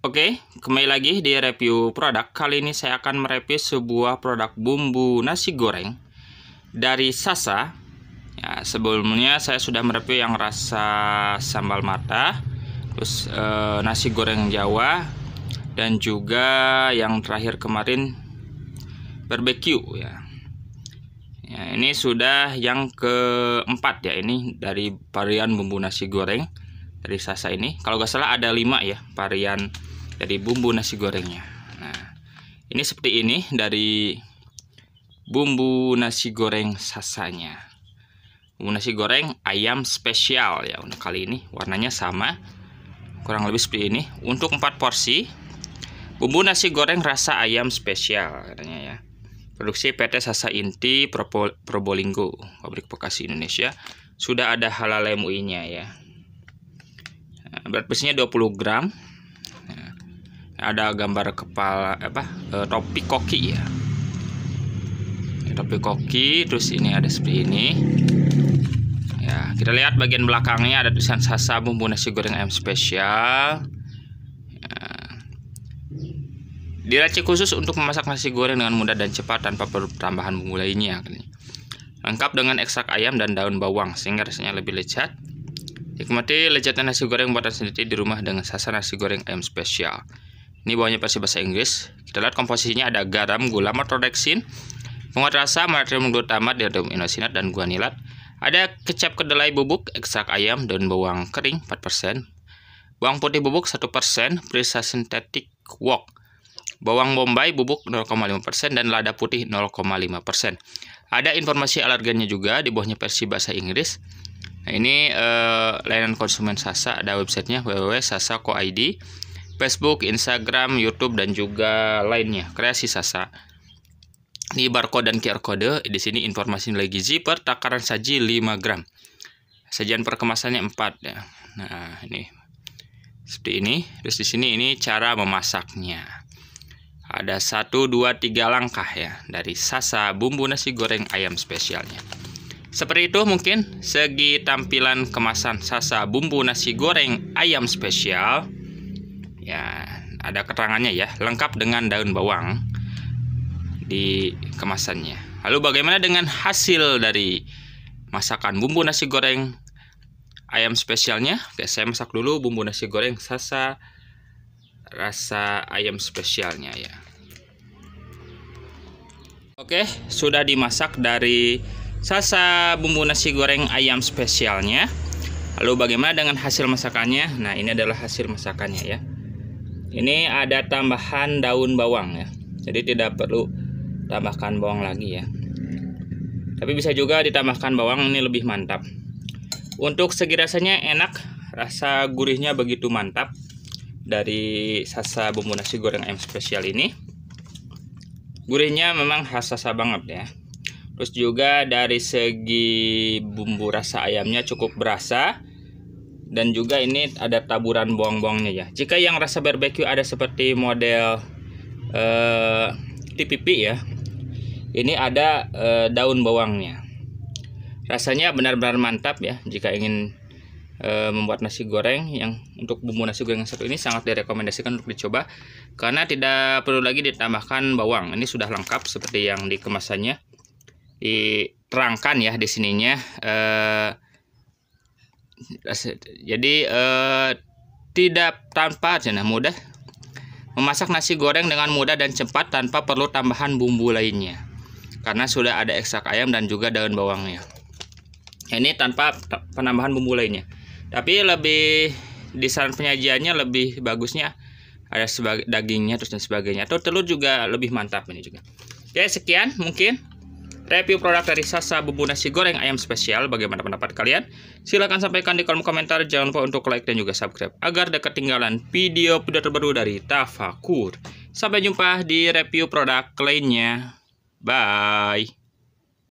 Oke, kembali lagi di review produk. Kali ini saya akan mereview sebuah produk bumbu nasi goreng dari Sasa. Ya, sebelumnya saya sudah mereview yang rasa sambal mata, terus e, nasi goreng Jawa, dan juga yang terakhir kemarin barbeque ya. ya ini sudah yang keempat ya ini dari varian bumbu nasi goreng dari Sasa ini. Kalau nggak salah ada lima ya varian dari bumbu nasi gorengnya nah ini seperti ini dari bumbu nasi goreng sasanya bumbu nasi goreng ayam spesial ya untuk kali ini warnanya sama kurang lebih seperti ini untuk 4 porsi bumbu nasi goreng rasa ayam spesial katanya ya produksi PT Sasa Inti Probolinggo pabrik Bekasi Indonesia sudah ada halal MUI nya ya nah, berat besinya 20 gram ada gambar kepala apa e, topi koki ya topi koki terus ini ada seperti ini ya kita lihat bagian belakangnya ada tulisan sasa bumbu nasi goreng ayam spesial ya. diracik khusus untuk memasak nasi goreng dengan mudah dan cepat tanpa perlu tambahan bumbu lainnya lengkap dengan ekstrak ayam dan daun bawang sehingga rasanya lebih lezat Nikmati lezatnya nasi goreng buatan sendiri di rumah dengan sasa nasi goreng ayam spesial. Ini bawahnya versi bahasa Inggris. Kita lihat komposisinya ada garam, gula, maltodextrin, penguat rasa, natrium glutamat, natrium inosinat, dan guanilat. Ada kecap kedelai bubuk, ekstrak ayam, daun bawang kering 4%, bawang putih bubuk 1%, perisa sintetik wok, bawang bombay bubuk 0,5% dan lada putih 0,5%. Ada informasi alergennya juga di bawahnya versi bahasa Inggris. Nah, ini eh, layanan konsumen Sasa ada websitenya www.sasa.co.id. Facebook, Instagram, YouTube dan juga lainnya. Kreasi Sasa. Di barcode dan QR kode di sini informasi nilai gizi per takaran saji 5 gram. Sajian perkemasannya 4 ya. Nah, ini seperti ini. Terus di sini ini cara memasaknya. Ada 1 2 3 langkah ya dari Sasa bumbu nasi goreng ayam spesialnya. Seperti itu mungkin segi tampilan kemasan Sasa bumbu nasi goreng ayam spesial ya ada keterangannya ya lengkap dengan daun bawang di kemasannya lalu bagaimana dengan hasil dari masakan bumbu nasi goreng ayam spesialnya oke saya masak dulu bumbu nasi goreng sasa rasa ayam spesialnya ya oke sudah dimasak dari sasa bumbu nasi goreng ayam spesialnya Lalu bagaimana dengan hasil masakannya? Nah, ini adalah hasil masakannya ya ini ada tambahan daun bawang ya jadi tidak perlu tambahkan bawang lagi ya tapi bisa juga ditambahkan bawang ini lebih mantap untuk segi rasanya enak rasa gurihnya begitu mantap dari sasa bumbu nasi goreng M spesial ini gurihnya memang khas sasa banget ya terus juga dari segi bumbu rasa ayamnya cukup berasa dan juga ini ada taburan bawang-bawangnya ya jika yang rasa barbecue ada seperti model eh, TPP ya ini ada eh, daun bawangnya rasanya benar-benar mantap ya jika ingin eh, membuat nasi goreng yang untuk bumbu nasi goreng yang satu ini sangat direkomendasikan untuk dicoba karena tidak perlu lagi ditambahkan bawang ini sudah lengkap seperti yang di kemasannya diterangkan ya di sininya eh, jadi eh, tidak tanpa nah mudah memasak nasi goreng dengan mudah dan cepat tanpa perlu tambahan bumbu lainnya karena sudah ada ekstrak ayam dan juga daun bawangnya ini tanpa penambahan bumbu lainnya tapi lebih di saran penyajiannya lebih bagusnya ada sebagai dagingnya terus dan sebagainya atau telur juga lebih mantap ini juga oke sekian mungkin review produk dari Sasa Bumbu Nasi Goreng Ayam Spesial. Bagaimana pendapat kalian? Silahkan sampaikan di kolom komentar. Jangan lupa untuk like dan juga subscribe agar tidak ketinggalan video-video terbaru dari Tafakur. Sampai jumpa di review produk lainnya. Bye!